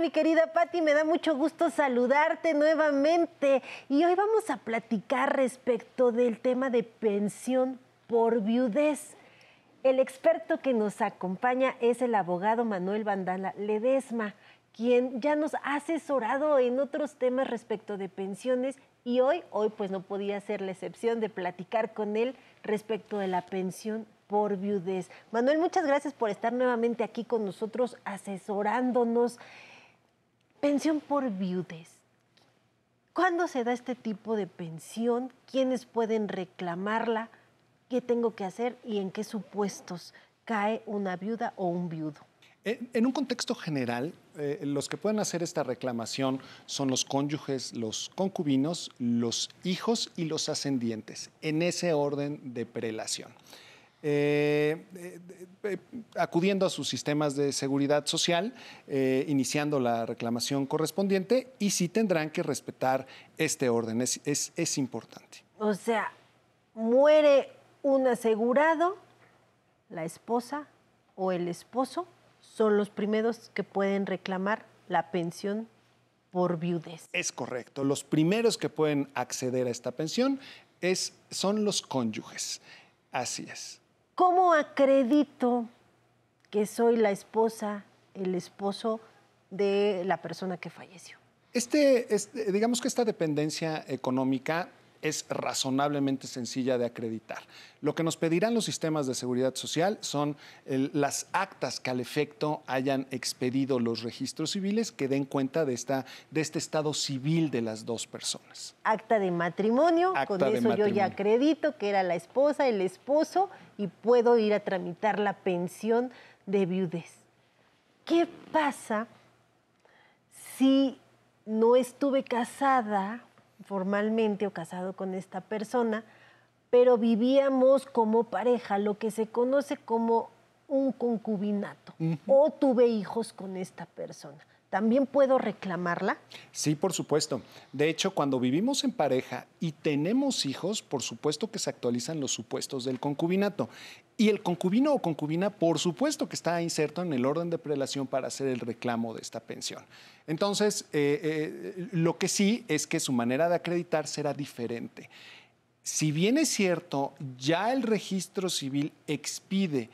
mi querida Patti. Me da mucho gusto saludarte nuevamente. Y hoy vamos a platicar respecto del tema de pensión por viudez. El experto que nos acompaña es el abogado Manuel Bandala Ledesma, quien ya nos ha asesorado en otros temas respecto de pensiones y hoy, hoy pues no podía ser la excepción de platicar con él respecto de la pensión por viudez. Manuel, muchas gracias por estar nuevamente aquí con nosotros asesorándonos. Pensión por viudes, ¿Cuándo se da este tipo de pensión? ¿Quiénes pueden reclamarla? ¿Qué tengo que hacer y en qué supuestos cae una viuda o un viudo? Eh, en un contexto general, eh, los que pueden hacer esta reclamación son los cónyuges, los concubinos, los hijos y los ascendientes, en ese orden de prelación. Eh, eh, eh, acudiendo a sus sistemas de seguridad social, iniciando la reclamación correspondiente y sí tendrán que respetar este orden. Es, importante. O sea, muere un asegurado, la esposa o el esposo son los primeros que pueden reclamar la pensión por viudez. Es correcto. Los primeros que pueden acceder a esta pensión es, son los cónyuges. Así es. ¿Cómo acredito que soy la esposa, el esposo de la persona que falleció? Este, este digamos que esta dependencia económica es razonablemente sencilla de acreditar. Lo que nos pedirán los sistemas de seguridad social son las actas que al efecto hayan expedido los registros civiles que den cuenta de, esta, de este estado civil de las dos personas. Acta de matrimonio, con eso yo ya acredito que era la esposa, el esposo, y puedo ir a tramitar la pensión de viudez. ¿Qué pasa si no estuve casada formalmente o casado con esta persona, pero vivíamos como pareja, lo que se conoce como un concubinato, o tuve hijos con esta persona. ¿también puedo reclamarla? Sí, por supuesto. De hecho, cuando vivimos en pareja y tenemos hijos, por supuesto que se actualizan los supuestos del concubinato. Y el concubino o concubina, por supuesto que está inserto en el orden de prelación para hacer el reclamo de esta pensión. Entonces, eh, eh, lo que sí es que su manera de acreditar será diferente. Si bien es cierto, ya el registro civil expide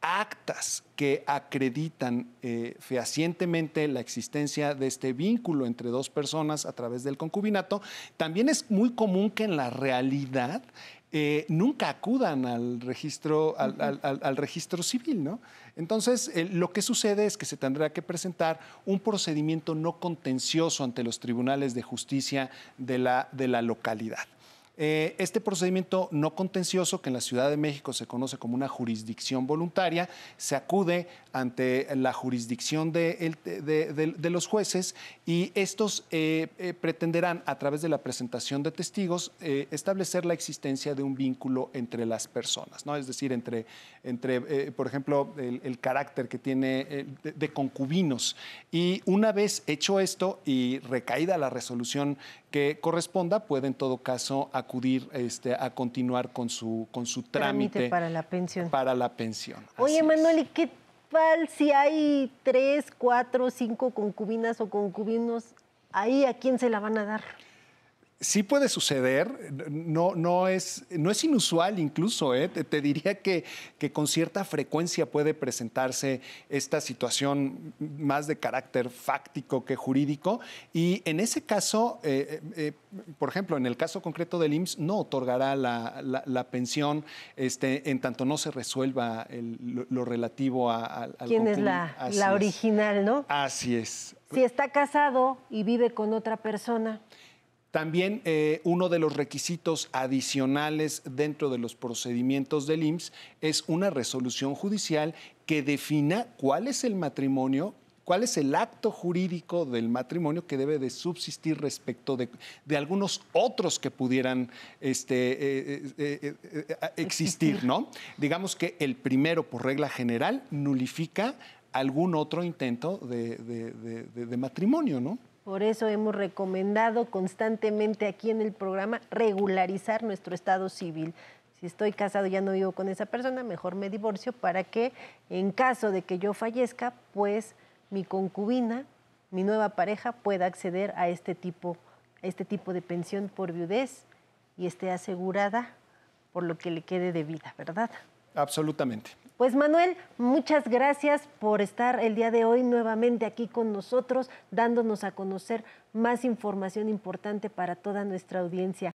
actas que acreditan eh, fehacientemente la existencia de este vínculo entre dos personas a través del concubinato, también es muy común que en la realidad eh, nunca acudan al registro, al, registro civil, Entonces, eh, lo que sucede es que se tendrá que presentar un procedimiento no contencioso ante los tribunales de justicia de la localidad. Eh, este procedimiento no contencioso, que en la Ciudad de México se conoce como una jurisdicción voluntaria, se acude ante la jurisdicción de, los jueces y estos eh, eh, pretenderán, a través de la presentación de testigos, establecer la existencia de un vínculo entre las personas, ¿no? es decir, entre, entre por ejemplo, el, carácter que tiene de concubinos. Y una vez hecho esto y recaída la resolución que corresponda, puede en todo caso acudir acudir este, a continuar con su, con su trámite, para la pensión. Para la pensión. Oye, Manuel, ¿y qué tal si hay tres, cuatro, cinco concubinas o concubinos? Ahí a quién se la van a dar sí puede suceder, no, no, es, no es inusual incluso, ¿eh? te, diría que, que, con cierta frecuencia puede presentarse esta situación más de carácter fáctico que jurídico y en ese caso, eh, eh, por ejemplo, en el caso concreto del IMSS no otorgará la, pensión este, en tanto no se resuelva lo, relativo a, al... ¿Quién es la, original, no? Así es. Si está casado y vive con otra persona. También eh, uno de los requisitos adicionales dentro de los procedimientos del IMSS es una resolución judicial que defina cuál es el matrimonio cuál es el acto jurídico del matrimonio que debe de subsistir respecto de, algunos otros que pudieran este, eh, eh, existir, ¿no? Digamos que el primero, por regla general, nulifica algún otro intento de matrimonio, ¿no? Por eso hemos recomendado constantemente aquí en el programa regularizar nuestro estado civil. Si estoy casado y ya no vivo con esa persona, mejor me divorcio para que en caso de que yo fallezca, pues mi concubina, mi nueva pareja pueda acceder a este tipo, este tipo de pensión por viudez y esté asegurada por lo que le quede de vida, ¿verdad? Absolutamente. Pues Manuel, muchas gracias por estar el día de hoy nuevamente aquí con nosotros, dándonos a conocer más información importante para toda nuestra audiencia.